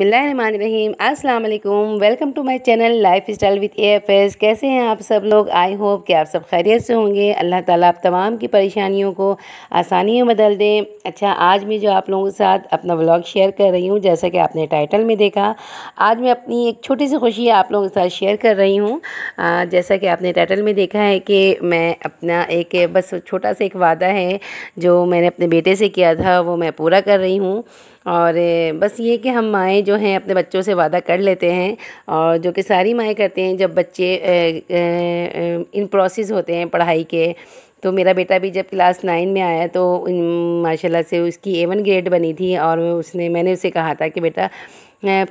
बिस्मिल्लाम अस्सलाम वालेकुम welcome to my channel life style with AFS कैसे हैं आप सब लोग आई होप कि आप सब खैरियत से होंगे अल्लाह ताला आप तमाम की परेशानियों को आसानी में बदल दें अच्छा आज मैं जो आप लोगों के साथ अपना व्लॉग शेयर कर रही हूँ जैसा कि आपने टाइटल में देखा आज मैं अपनी एक छोटी सी खुशी आप लोगों के साथ शेयर कर रही हूँ जैसा कि आपने टाइटल में देखा है कि मैं अपना एक बस छोटा सा एक वादा है जो मैंने अपने बेटे से किया था वो मैं पूरा कर रही हूँ और बस ये कि हम माएँ जो हैं अपने बच्चों से वादा कर लेते हैं और जो कि सारी माएँ करते हैं जब बच्चे इन प्रोसेस होते हैं पढ़ाई के तो मेरा बेटा भी जब क्लास नाइन में आया तो माशाल्लाह से उसकी ए वन ग्रेड बनी थी और उसने मैंने उसे कहा था कि बेटा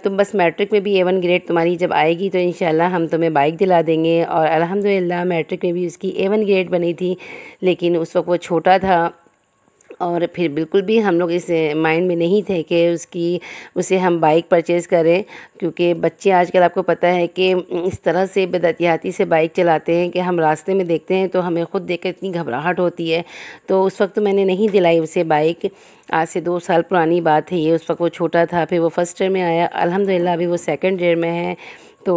तुम बस मैट्रिक में भी ए वन ग्रेड तुम्हारी जब आएगी तो इन हम तुम्हें बाइक दिला देंगे और अलहमदिल्ला मैट्रिक में भी उसकी ए वन ग्रेड बनी थी लेकिन उस वक्त वो छोटा था और फिर बिल्कुल भी हम लोग इस माइंड में नहीं थे कि उसकी उसे हम बाइक परचेज़ करें क्योंकि बच्चे आजकल आपको पता है कि इस तरह से बेदतियाती से बाइक चलाते हैं कि हम रास्ते में देखते हैं तो हमें ख़ुद देख इतनी घबराहट होती है तो उस वक्त मैंने नहीं दिलाई उसे बाइक आज से दो साल पुरानी बात है ये उस वक्त वो छोटा था फिर वो फर्स्ट ईयर में आया अलहमदिल्ला अभी वो सेकेंड ईयर में है तो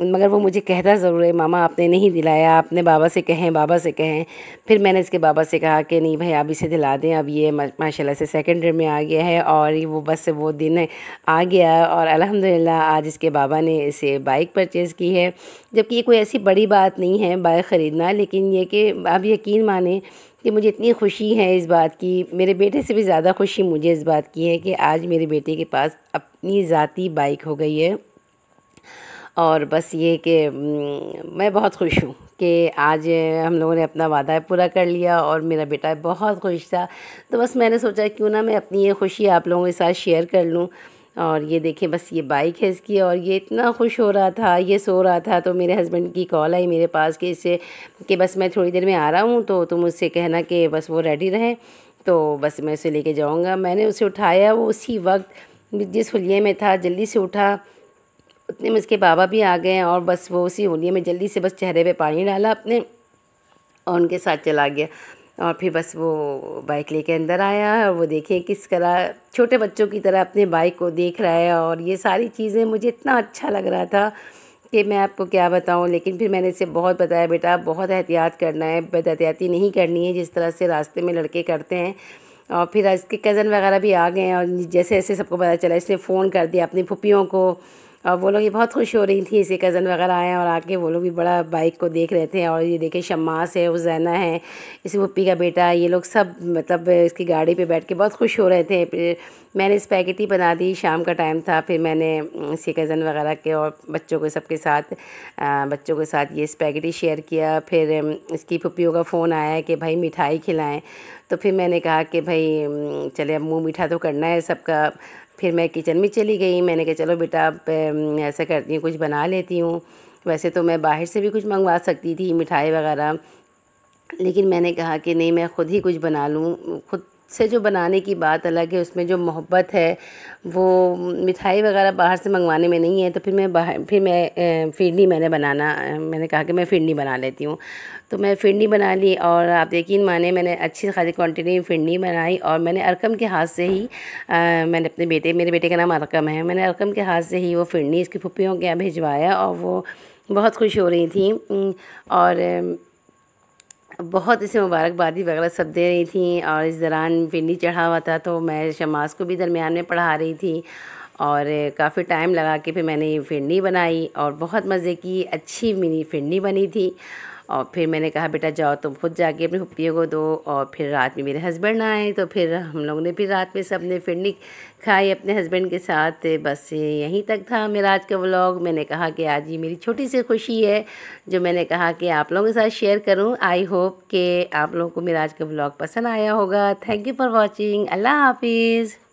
मगर वो मुझे कहता ज़रूर है मामा आपने नहीं दिलाया आपने बाबा से कहें बाबा से कहें फिर मैंने इसके बाबा से कहा कि नहीं भाई आप इसे दिला दें अब ये माशाल्लाह से सेकेंड ईयर में आ गया है और वो बस वो दिन आ गया और अल्हम्दुलिल्लाह आज इसके बाबा ने इसे बाइक परचेज़ की है जबकि ये कोई ऐसी बड़ी बात नहीं है बाइक ख़रीदना लेकिन ये कि आप यकीन माने कि मुझे इतनी खुशी है इस बात की मेरे बेटे से भी ज़्यादा खुशी मुझे इस बात की है कि आज मेरे बेटे के पास अपनी ज़ाती बाइक हो गई है और बस ये कि मैं बहुत खुश हूँ कि आज हम लोगों ने अपना वादा पूरा कर लिया और मेरा बेटा बहुत खुश था तो बस मैंने सोचा क्यों ना मैं अपनी ये खुशी आप लोगों के साथ शेयर कर लूँ और ये देखें बस ये बाइक है इसकी और ये इतना खुश हो रहा था ये सो रहा था तो मेरे हस्बैंड की कॉल आई मेरे पास कि इससे कि बस मैं थोड़ी देर में आ रहा हूँ तो तुम उससे कहना कि बस वो रेडी रहे तो बस मैं उसे लेके जाऊँगा मैंने उसे उठाया वो उसी वक्त जिस हुलिये में था जल्दी से उठा उतने में उसके बाबा भी आ गए और बस वो उसी होलिये में जल्दी से बस चेहरे पे पानी डाला अपने और उनके साथ चला गया और फिर बस वो बाइक लेके अंदर आया और वो देखें किस तरह छोटे बच्चों की तरह अपने बाइक को देख रहा है और ये सारी चीज़ें मुझे इतना अच्छा लग रहा था कि मैं आपको क्या बताऊं लेकिन फिर मैंने इसे बहुत बताया बेटा बहुत एहतियात करना है बद एहतियाती नहीं करनी है जिस तरह से रास्ते में लड़के करते हैं और फिर इसके कज़न वगैरह भी आ गए और जैसे जैसे सबको पता चला इसने फ़ोन कर दिया अपनी फुपियों को और वो लोग ये बहुत खुश हो रही थी इसे कज़न वगैरह आए और आके वो लोग भी बड़ा बाइक को देख रहे थे और ये देखे शमास है उज़ैना है इसी पप्पी का बेटा ये लोग सब मतलब इसकी गाड़ी पे बैठ के बहुत खुश हो रहे थे फिर मैंने ही बना दी शाम का टाइम था फिर मैंने इसके कज़न वगैरह के और बच्चों के सबके साथ बच्चों के साथ ये ही शेयर किया फिर इसकी पप्पियों का फ़ोन आया कि भाई मिठाई खिलाएं तो फिर मैंने कहा कि भाई चले अब मुँह मीठा तो करना है सबका फिर मैं किचन में चली गई मैंने कहा चलो बेटा ऐसा करती हूँ कुछ बना लेती हूँ वैसे तो मैं बाहर से भी कुछ मंगवा सकती थी मिठाई वगैरह लेकिन मैंने कहा कि नहीं मैं खुद ही कुछ बना लूँ खुद से जो बनाने की बात अलग है उसमें जो मोहब्बत है वो मिठाई वगैरह बाहर से मंगवाने में नहीं है तो फिर मैं बाहर फिर मैं फिरनी मैंने बनाना मैंने कहा कि मैं फिरनी बना लेती हूँ तो मैं फिरनी बना ली और आप यकीन माने मैंने अच्छी खासी क्वान्टिटी में फिरनी बनाई और मैंने अरकम के हाथ से ही आ, मैंने अपने बेटे मेरे बेटे का नाम अरकम है मैंने अरकम के हाथ से ही वो फिरनी इसकी फुप्पियों के यहाँ भिजवाया और वो बहुत खुश हो रही थी और बहुत इसे मुबारकबादी वगैरह सब दे रही थी और इस दौरान पिंडी चढ़ा हुआ था तो मैं शमास को भी दरमियान में पढ़ा रही थी और काफ़ी टाइम लगा के फिर मैंने ये फिरनी बनाई और बहुत मज़े की अच्छी मिनी फिरनी बनी थी और फिर मैंने कहा बेटा जाओ तुम खुद जाके अपनी पप्पियों को दो और फिर रात में मेरे हस्बैंड आए तो फिर हम लोग ने फिर रात में सब ने फिरनी खाई अपने हस्बैंड के साथ बस यहीं तक था मेरा आज का व्लॉग मैंने कहा कि आज ये मेरी छोटी सी खुशी है जो मैंने कहा कि आप लोगों के साथ शेयर करूँ आई होप कि आप लोगों को मेरा आज का व्लॉग पसंद आया होगा थैंक यू फॉर वॉचिंग अल्लाह हाफिज़